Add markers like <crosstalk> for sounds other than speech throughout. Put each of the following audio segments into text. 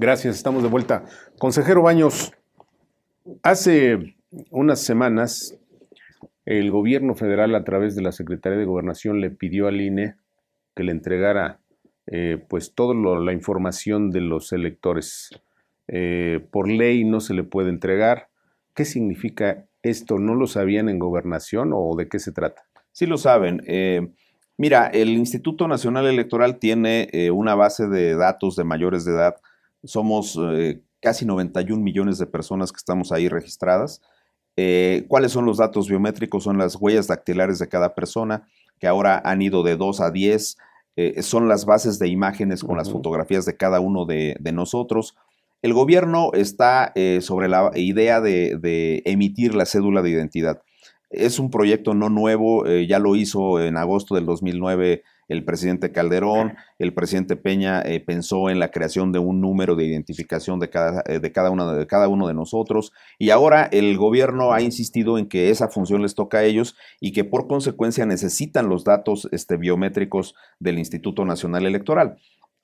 Gracias, estamos de vuelta. Consejero Baños, hace unas semanas el gobierno federal a través de la Secretaría de Gobernación le pidió al INE que le entregara eh, pues toda la información de los electores. Eh, por ley no se le puede entregar. ¿Qué significa esto? ¿No lo sabían en gobernación o de qué se trata? Sí lo saben. Eh, mira, el Instituto Nacional Electoral tiene una base de datos de mayores de edad somos eh, casi 91 millones de personas que estamos ahí registradas. Eh, ¿Cuáles son los datos biométricos? Son las huellas dactilares de cada persona, que ahora han ido de 2 a 10. Eh, son las bases de imágenes con las fotografías de cada uno de, nosotros. El gobierno está sobre la idea de, de, emitir la cédula de identidad. Es un proyecto no nuevo, ya lo hizo en agosto del 2009 el presidente Calderón, el presidente Peña eh, pensó en la creación de un número de identificación de cada, eh, de, cada uno de cada uno de nosotros y ahora el gobierno ha insistido en que esa función les toca a ellos y que por consecuencia necesitan los datos este, biométricos del Instituto Nacional Electoral.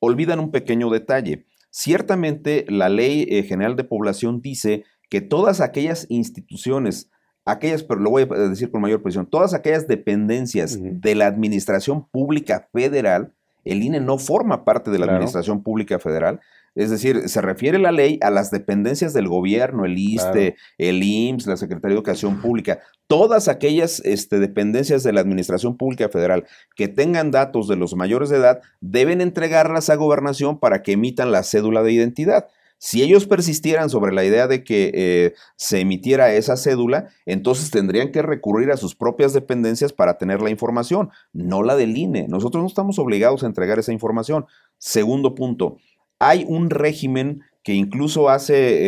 Olvidan un pequeño detalle. Ciertamente la Ley eh, General de Población dice que todas aquellas instituciones aquellas, pero lo voy a decir con mayor precisión, todas aquellas dependencias de la Administración Pública Federal, el INE no forma parte de la Administración Pública Federal, es decir, se refiere la ley a las dependencias del gobierno, el ISTE, el IMSS, la Secretaría de Educación Pública, todas aquellas este, dependencias de la Administración Pública Federal que tengan datos de los mayores de edad deben entregarlas a gobernación para que emitan la cédula de identidad. Si ellos persistieran sobre la idea de que eh, se emitiera esa cédula, entonces tendrían que recurrir a sus propias dependencias para tener la información, no la del e. Nosotros no estamos obligados a entregar esa información. Segundo punto, hay un régimen que incluso hace eh,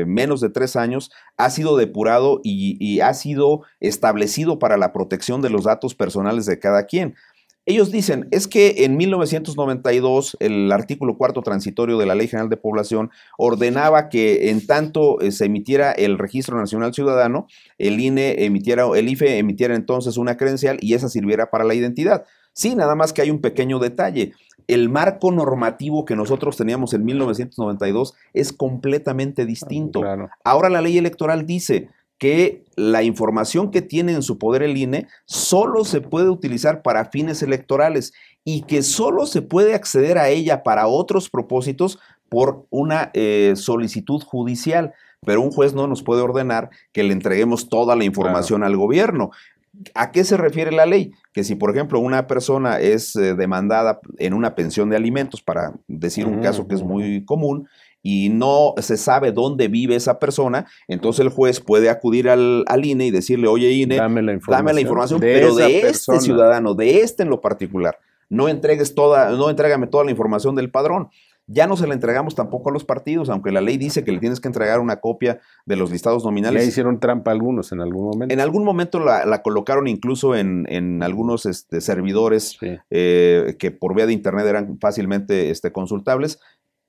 eh, menos de tres años ha sido depurado y ha sido establecido para la protección de los datos personales de cada quien. Ellos dicen, es que en 1992 el artículo cuarto transitorio de la Ley General de Población ordenaba que en tanto eh, se emitiera el Registro Nacional Ciudadano, el INE emitiera, el IFE emitiera entonces una credencial y esa sirviera para la identidad. Sí, nada más que hay un pequeño detalle. El marco normativo que nosotros teníamos en 1992 es completamente distinto. Ahora la ley electoral dice, que la información que tiene en su poder el INE solo se puede utilizar para fines electorales y que solo se puede acceder a ella para otros propósitos por una eh, solicitud judicial. Pero un juez no nos puede ordenar que le entreguemos toda la información al gobierno. ¿A qué se refiere la ley? Que si, por ejemplo, una persona es eh, demandada en una pensión de alimentos, para decir un caso que es muy común, y no se sabe dónde vive esa persona, entonces el juez puede acudir al, INE y decirle, oye INE, dame la información, de pero de este ciudadano, de este en lo particular. No entregues toda, no entrégame toda la información del padrón. Ya no se la entregamos tampoco a los partidos, aunque la ley dice que le tienes que entregar una copia de los listados nominales. Ya hicieron trampa algunos en algún momento. En algún momento la, colocaron incluso en, algunos este, servidores eh, que por vía de internet eran fácilmente este, consultables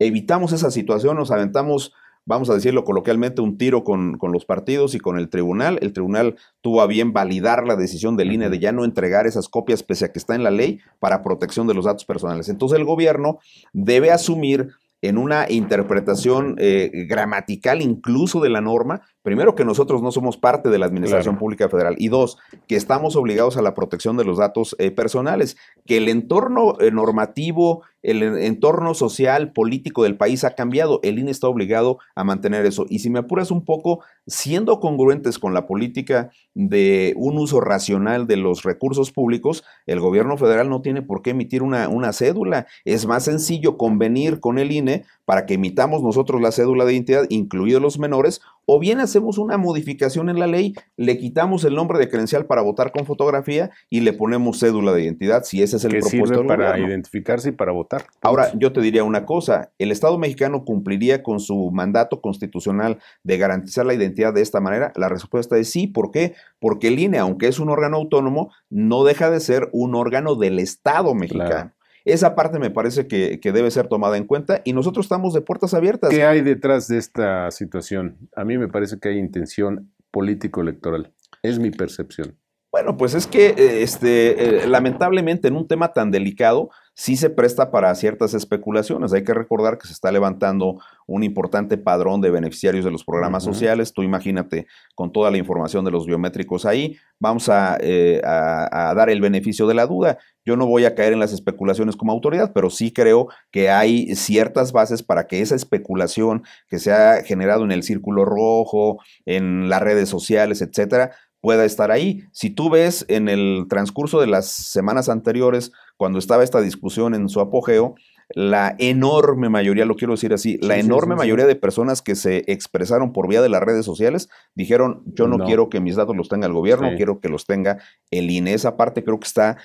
evitamos esa situación, nos aventamos, vamos a decirlo coloquialmente, un tiro con, los partidos y con el tribunal. El tribunal tuvo a bien validar la decisión de INE de ya no entregar esas copias, pese a que está en la ley, para protección de los datos personales. Entonces el gobierno debe asumir en una interpretación eh, gramatical incluso de la norma, primero que nosotros no somos parte de la Administración Pública Federal y dos, que estamos obligados a la protección de los datos eh, personales, que el entorno eh, normativo, el entorno social, político del país ha cambiado, el INE está obligado a mantener eso. Y si me apuras un poco, siendo congruentes con la política de un uso racional de los recursos públicos, el gobierno federal no tiene por qué emitir una, una cédula. Es más sencillo convenir con el INE para que emitamos nosotros la cédula de identidad, incluidos los menores, o bien hacemos una modificación en la ley, le quitamos el nombre de credencial para votar con fotografía y le ponemos cédula de identidad, si ese es el que para identificarse y para votar. Ahora, yo te diría una cosa, el Estado mexicano cumpliría con su mandato constitucional de garantizar la identidad de esta manera? La respuesta es sí, ¿por qué? Porque el INE, aunque es un órgano autónomo, no deja de ser un órgano del Estado mexicano. Esa parte me parece que, debe ser tomada en cuenta y nosotros estamos de puertas abiertas. ¿Qué hay detrás de esta situación? A mí me parece que hay intención político-electoral. Es mi percepción. Bueno, pues es que este, eh, lamentablemente en un tema tan delicado sí se presta para ciertas especulaciones. Hay que recordar que se está levantando un importante padrón de beneficiarios de los programas sociales. Tú imagínate con toda la información de los biométricos ahí, vamos eh, a, a, dar el beneficio de la duda. Yo no voy a caer en las especulaciones como autoridad, pero sí creo que hay ciertas bases para que esa especulación que se ha generado en el círculo rojo, en las redes sociales, etcétera, pueda estar ahí. Si tú ves en el transcurso de las semanas anteriores, cuando estaba esta discusión en su apogeo, la enorme mayoría, lo quiero decir así, la enorme mayoría de personas que se expresaron por vía de las redes sociales dijeron, yo no, no. quiero que mis datos los tenga el gobierno, quiero que los tenga el INE. Esa parte creo que está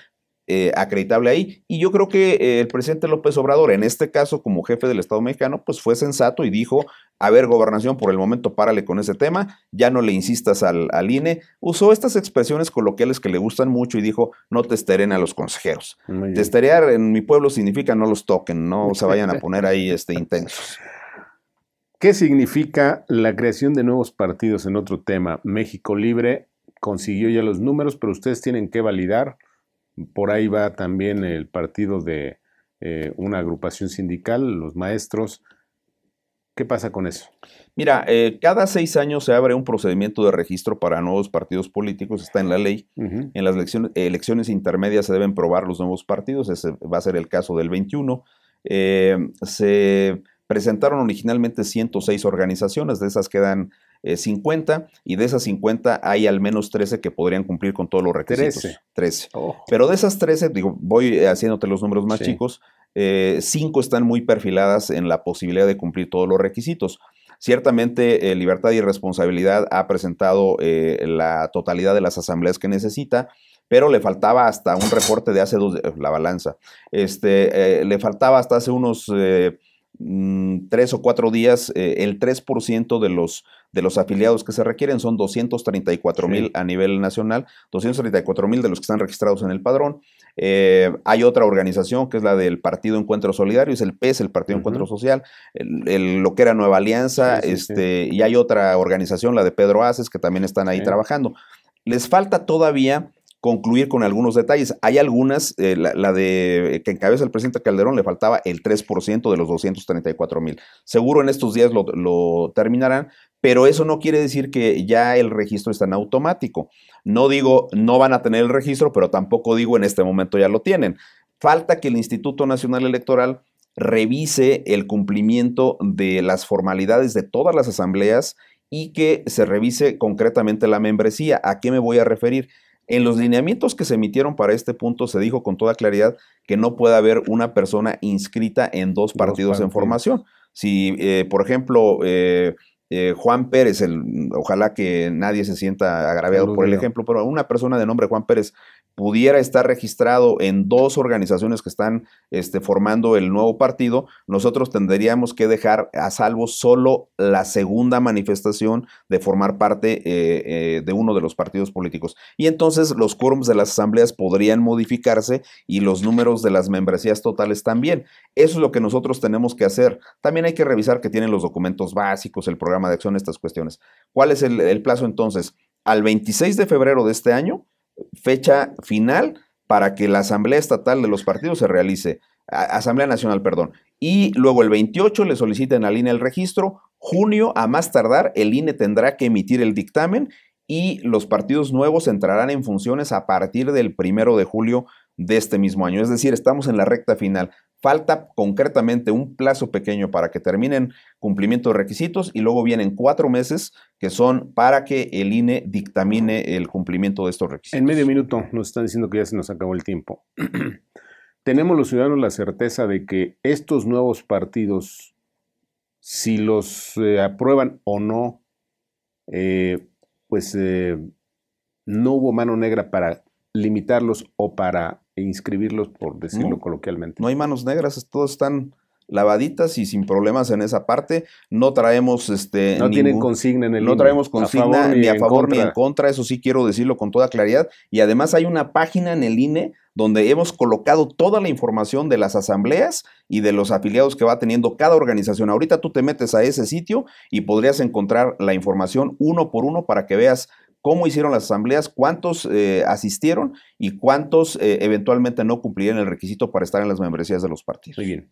eh, acreditable ahí. Y yo creo que eh, el presidente López Obrador, en este caso como jefe del Estado mexicano, pues fue sensato y dijo, a ver, gobernación, por el momento párale con ese tema, ya no le insistas al, INE. Usó estas expresiones coloquiales que le gustan mucho y dijo, no testeren a los consejeros. Testerear en mi pueblo significa no los toquen, no <laughs> se vayan a poner ahí este, intensos. ¿Qué significa la creación de nuevos partidos en otro tema? México Libre consiguió ya los números, pero ustedes tienen que validar por ahí va también el partido de eh, una agrupación sindical, los maestros. ¿Qué pasa con eso? Mira, eh, cada seis años se abre un procedimiento de registro para nuevos partidos políticos, está en la ley. En las elecciones, intermedias se deben probar los nuevos partidos, ese va a ser el caso del 21. Eh, se presentaron originalmente 106 organizaciones, de esas quedan 50 eh, y de esas 50 hay al menos 13 que podrían cumplir con todos los requisitos. 13. Pero de esas 13, digo, voy eh, haciéndote los números más chicos, 5 eh, están muy perfiladas en la posibilidad de cumplir todos los requisitos. Ciertamente, Libertad y Responsabilidad ha presentado la totalidad de las asambleas que necesita, pero le faltaba hasta un reporte de hace dos, la balanza, este, le faltaba hasta hace unos Mm, tres o cuatro días, eh, el 3% de los, de los afiliados que se requieren son 234 mil a nivel nacional, 234 mil de los que están registrados en el padrón. Eh, hay otra organización que es la del Partido Encuentro Solidario, es el PES, el Partido Encuentro Social, el, lo que era Nueva Alianza, este, y hay otra organización, la de Pedro Aces, que también están ahí trabajando. Les falta todavía concluir con algunos detalles. Hay algunas, eh, la, de eh, que encabeza el presidente Calderón le faltaba el 3% de los 234 mil. Seguro en estos días lo, lo, terminarán, pero eso no quiere decir que ya el registro está en automático. No digo no van a tener el registro, pero tampoco digo en este momento ya lo tienen. Falta que el Instituto Nacional Electoral revise el cumplimiento de las formalidades de todas las asambleas y que se revise concretamente la membresía. ¿A qué me voy a referir? En los lineamientos que se emitieron para este punto se dijo con toda claridad que no puede haber una persona inscrita en dos partidos, en formación. Si, eh, por ejemplo, eh, eh, Juan Pérez, el, ojalá que nadie se sienta agraviado por el ejemplo, pero una persona de nombre Juan Pérez pudiera estar registrado en dos organizaciones que están este, formando el nuevo partido, nosotros tendríamos que dejar a salvo solo la segunda manifestación de formar parte eh, eh, de uno de los partidos políticos. Y entonces los quórums de las asambleas podrían modificarse y los números de las membresías totales también. Eso es lo que nosotros tenemos que hacer. También hay que revisar que tienen los documentos básicos, el programa de acción, estas cuestiones. ¿Cuál es el, el plazo entonces? Al 26 de febrero de este año fecha final para que la Asamblea Estatal de los Partidos se realice. Asamblea Nacional, perdón. Y luego el 28 le soliciten al INE el registro. Junio, a más tardar, el INE tendrá que emitir el dictamen y los partidos nuevos entrarán en funciones a partir del primero de julio de este mismo año. Es decir, estamos en la recta final. Falta concretamente un plazo pequeño para que terminen cumplimiento de requisitos y luego vienen cuatro meses que son para que el INE dictamine el cumplimiento de estos requisitos. En medio minuto nos están diciendo que ya se nos acabó el tiempo. <clears throat> Tenemos los ciudadanos la certeza de que estos nuevos partidos, si los eh, aprueban o no, eh, pues eh, no hubo mano negra para limitarlos o para e inscribirlos, por decirlo coloquialmente. No hay manos negras, todos están lavaditas y sin problemas en esa parte. No traemos este. No tienen consigna en el. No traemos consigna ni, a favor ni en contra. Eso sí quiero decirlo con toda claridad. Y además hay una página en el INE donde hemos colocado toda la información de las asambleas y de los afiliados que va teniendo cada organización. Ahorita tú te metes a ese sitio y podrías encontrar la información uno por uno para que veas cómo hicieron las asambleas, cuántos eh, asistieron y cuántos eh, eventualmente no cumplieron el requisito para estar en las membresías de los partidos. Muy bien.